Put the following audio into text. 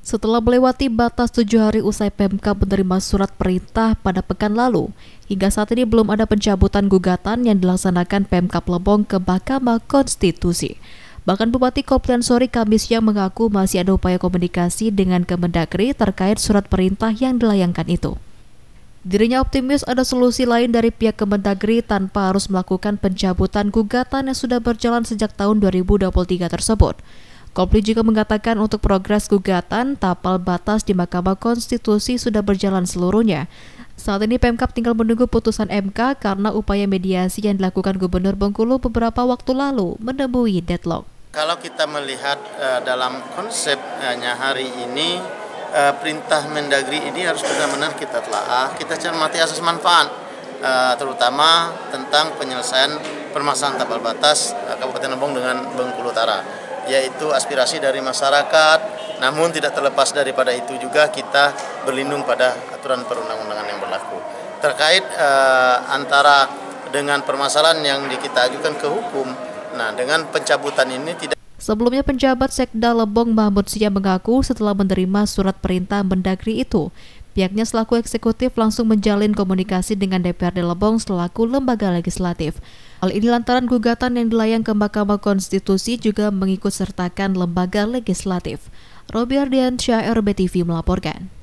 Setelah melewati batas tujuh hari usai PMK menerima surat perintah pada pekan lalu, hingga saat ini belum ada pencabutan gugatan yang dilaksanakan PMK Lebong ke Mahkamah Konstitusi. Bahkan Bupati Koplen Sori Kamis yang mengaku masih ada upaya komunikasi dengan Kemendagri terkait surat perintah yang dilayangkan itu. Dirinya optimis ada solusi lain dari pihak Kemendagri tanpa harus melakukan pencabutan gugatan yang sudah berjalan sejak tahun 2023 tersebut. Kopli juga mengatakan untuk progres gugatan tapal batas di Mahkamah Konstitusi sudah berjalan seluruhnya. Saat ini Pemkap tinggal menunggu putusan MK karena upaya mediasi yang dilakukan Gubernur Bengkulu beberapa waktu lalu menemui deadlock. Kalau kita melihat uh, dalam konsep hanya hari ini uh, perintah Mendagri ini harus benar-benar kita telah, kita cermati asas manfaat, uh, terutama tentang penyelesaian permasalahan tapal batas uh, Kabupaten Lebong dengan Bengkulu Utara yaitu aspirasi dari masyarakat. Namun tidak terlepas daripada itu juga kita berlindung pada aturan perundang-undangan yang berlaku. Terkait eh, antara dengan permasalahan yang kita ajukan ke hukum, nah dengan pencabutan ini tidak Sebelumnya penjabat Sekda Lebong Mahmud Sia mengaku setelah menerima surat perintah mendagri itu, Pihaknya selaku eksekutif langsung menjalin komunikasi dengan DPRD Lebong selaku lembaga legislatif. Hal ini lantaran gugatan yang dilayang ke Mahkamah Konstitusi juga mengikut sertakan lembaga legislatif. Robi Ardiansyah, RBTV melaporkan.